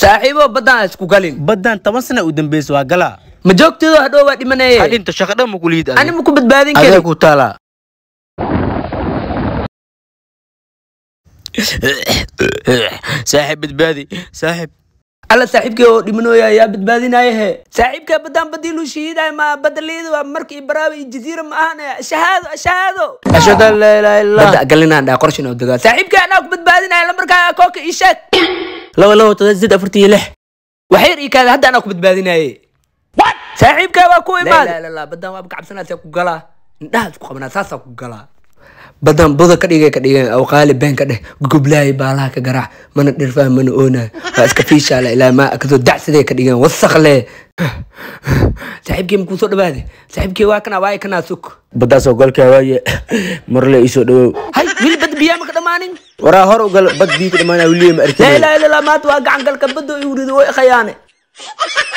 saaxiibo baddaan isku galin baddaan toban sana u dambaysa waa galaa ma joogteedu hadhow waa dhimanayee hadhinta shaqadha makuliid ani ma ku badbaadin kara ku taalaa badbaadi saaxiib alla saaxiibkay oo dhimanooya yaa badbaadinaya saaxiibkaa baddaan badii luu shahiidaay ma badda liidu markii baraawi iyo jasiira ma ahanaya shahaado shahaado ashhadu an laa illa galinaan dhaa qorshin oo degaa saaxiibkaa anaa ku badbaadinaya la markaa kooka ii sheeg laba labo todoba sideed afartan iyo lix waxyar ii kaada hadda anaa ku badbaadinaaye saaxiibkaa waa ku imaad badan waa ka cabsanaasaa ku galaa indhahaad ku qabnaa saasaa ku galaa badan buda ka dhig ka dhiga awqaali been ka dheh gugublaay baalaha ka garaac mana dhirfaa mana oona waa iska fiishaala ilaa maa akado dacsadee ka dhigan wasakle saaxiibkii ma kuusoo dhawaade saaxiibkii waa kana waay kanaa suk badaasoo golkaa waaye marle isoo dhawow hay wiil bad biyaa maka dhammaanin waraa hor ugal bad biyi ka dhammaana wiliya ma arkin laa maanta waa gacan badda i way khayaane